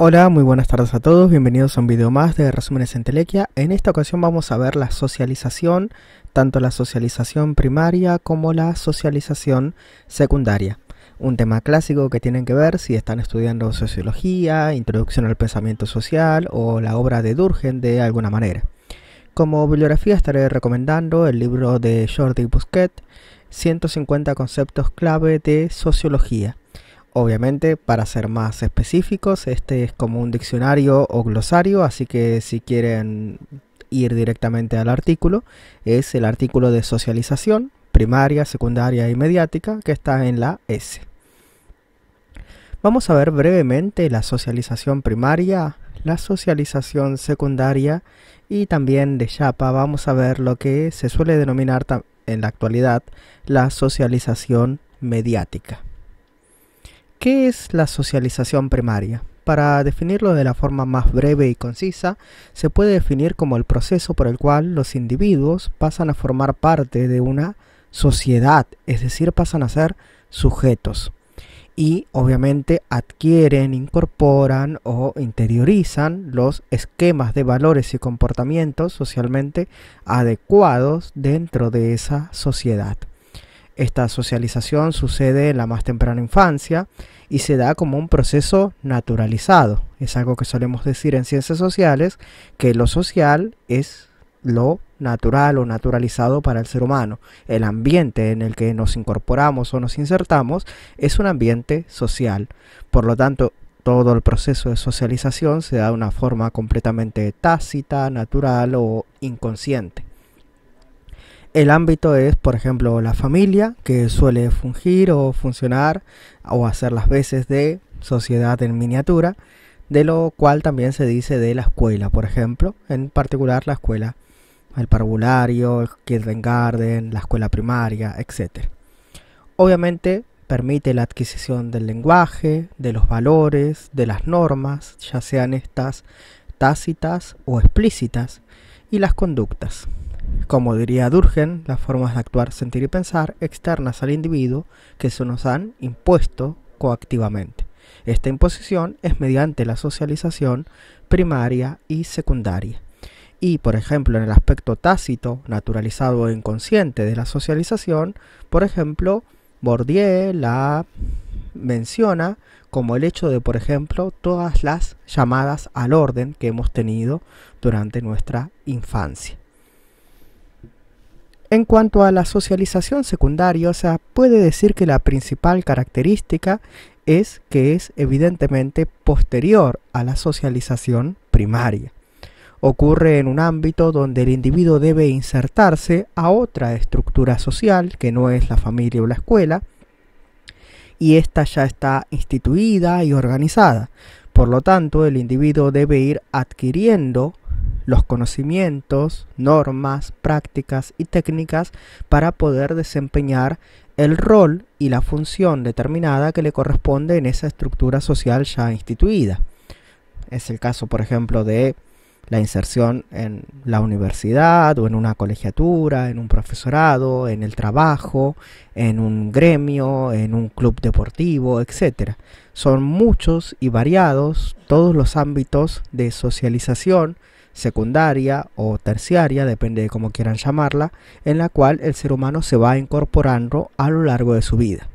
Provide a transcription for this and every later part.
Hola, muy buenas tardes a todos, bienvenidos a un video más de Resúmenes en Telequia. En esta ocasión vamos a ver la socialización, tanto la socialización primaria como la socialización secundaria. Un tema clásico que tienen que ver si están estudiando sociología, introducción al pensamiento social o la obra de Durgen de alguna manera. Como bibliografía estaré recomendando el libro de Jordi Busquet, 150 conceptos clave de sociología Obviamente, para ser más específicos, este es como un diccionario o glosario, así que si quieren ir directamente al artículo, es el artículo de socialización primaria, secundaria y mediática que está en la S. Vamos a ver brevemente la socialización primaria, la socialización secundaria y también de Chapa vamos a ver lo que se suele denominar en la actualidad la socialización mediática. ¿Qué es la socialización primaria? Para definirlo de la forma más breve y concisa, se puede definir como el proceso por el cual los individuos pasan a formar parte de una sociedad, es decir, pasan a ser sujetos. Y obviamente adquieren, incorporan o interiorizan los esquemas de valores y comportamientos socialmente adecuados dentro de esa sociedad. Esta socialización sucede en la más temprana infancia y se da como un proceso naturalizado. Es algo que solemos decir en ciencias sociales, que lo social es lo natural o naturalizado para el ser humano. El ambiente en el que nos incorporamos o nos insertamos es un ambiente social. Por lo tanto, todo el proceso de socialización se da de una forma completamente tácita, natural o inconsciente. El ámbito es, por ejemplo, la familia, que suele fungir o funcionar o hacer las veces de sociedad en miniatura, de lo cual también se dice de la escuela, por ejemplo, en particular la escuela, el parvulario, el kindergarten, la escuela primaria, etc. Obviamente permite la adquisición del lenguaje, de los valores, de las normas, ya sean estas tácitas o explícitas, y las conductas. Como diría Durgen, las formas de actuar, sentir y pensar externas al individuo que se nos han impuesto coactivamente. Esta imposición es mediante la socialización primaria y secundaria. Y, por ejemplo, en el aspecto tácito, naturalizado e inconsciente de la socialización, por ejemplo, Bourdieu la menciona como el hecho de, por ejemplo, todas las llamadas al orden que hemos tenido durante nuestra infancia. En cuanto a la socialización secundaria, o sea, puede decir que la principal característica es que es evidentemente posterior a la socialización primaria. Ocurre en un ámbito donde el individuo debe insertarse a otra estructura social que no es la familia o la escuela, y ésta ya está instituida y organizada. Por lo tanto, el individuo debe ir adquiriendo los conocimientos, normas, prácticas y técnicas para poder desempeñar el rol y la función determinada que le corresponde en esa estructura social ya instituida. Es el caso, por ejemplo, de la inserción en la universidad o en una colegiatura, en un profesorado, en el trabajo, en un gremio, en un club deportivo, etc. Son muchos y variados todos los ámbitos de socialización secundaria o terciaria, depende de cómo quieran llamarla, en la cual el ser humano se va incorporando a lo largo de su vida.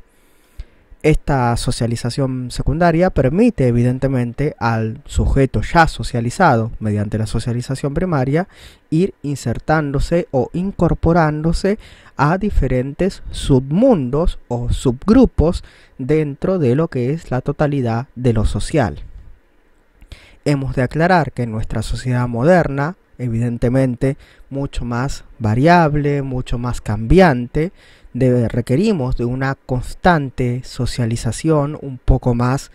Esta socialización secundaria permite evidentemente al sujeto ya socializado mediante la socialización primaria ir insertándose o incorporándose a diferentes submundos o subgrupos dentro de lo que es la totalidad de lo social. Hemos de aclarar que en nuestra sociedad moderna, evidentemente mucho más variable, mucho más cambiante, requerimos de una constante socialización un poco más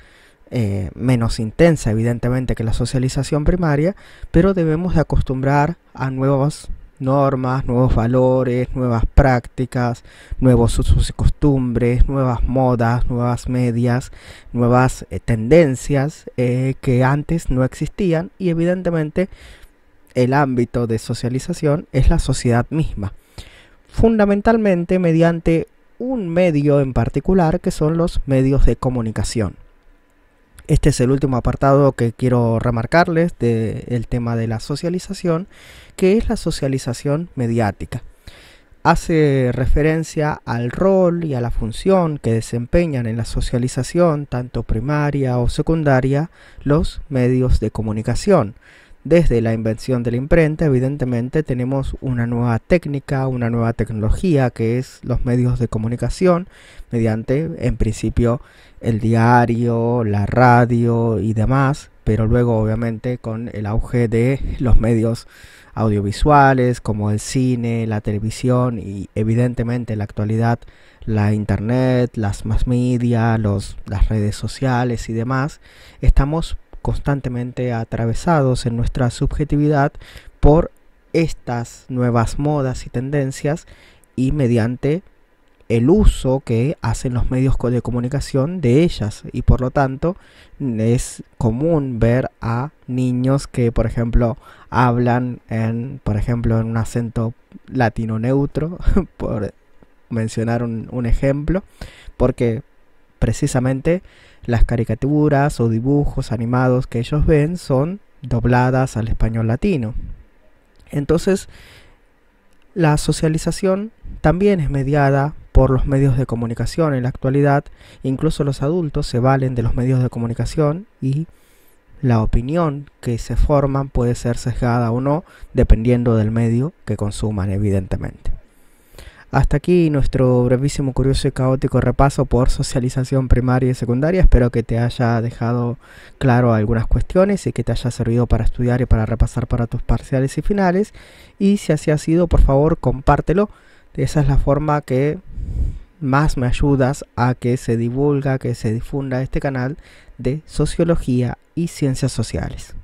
eh, menos intensa evidentemente que la socialización primaria, pero debemos de acostumbrar a nuevos normas, nuevos valores, nuevas prácticas, nuevos usos y costumbres, nuevas modas, nuevas medias, nuevas eh, tendencias eh, que antes no existían y evidentemente el ámbito de socialización es la sociedad misma, fundamentalmente mediante un medio en particular que son los medios de comunicación. Este es el último apartado que quiero remarcarles del tema de la socialización, que es la socialización mediática. Hace referencia al rol y a la función que desempeñan en la socialización, tanto primaria o secundaria, los medios de comunicación desde la invención de la imprenta, evidentemente, tenemos una nueva técnica, una nueva tecnología que es los medios de comunicación, mediante, en principio, el diario, la radio y demás, pero luego, obviamente, con el auge de los medios audiovisuales como el cine, la televisión y, evidentemente, en la actualidad, la internet, las más media, las redes sociales y demás, estamos constantemente atravesados en nuestra subjetividad por estas nuevas modas y tendencias y mediante el uso que hacen los medios de comunicación de ellas y por lo tanto es común ver a niños que por ejemplo hablan en por ejemplo en un acento latino neutro por mencionar un, ejemplo porque precisamente las caricaturas o dibujos animados que ellos ven son dobladas al español latino. Entonces, la socialización también es mediada por los medios de comunicación. En la actualidad, incluso los adultos se valen de los medios de comunicación y la opinión que se forman puede ser sesgada o no, dependiendo del medio que consuman, evidentemente. Hasta aquí nuestro brevísimo, curioso y caótico repaso por socialización primaria y secundaria. Espero que te haya dejado claro algunas cuestiones y que te haya servido para estudiar y para repasar para tus parciales y finales. Y si así ha sido, por favor, compártelo. Esa es la forma que más me ayudas a que se divulga, que se difunda este canal de sociología y ciencias sociales.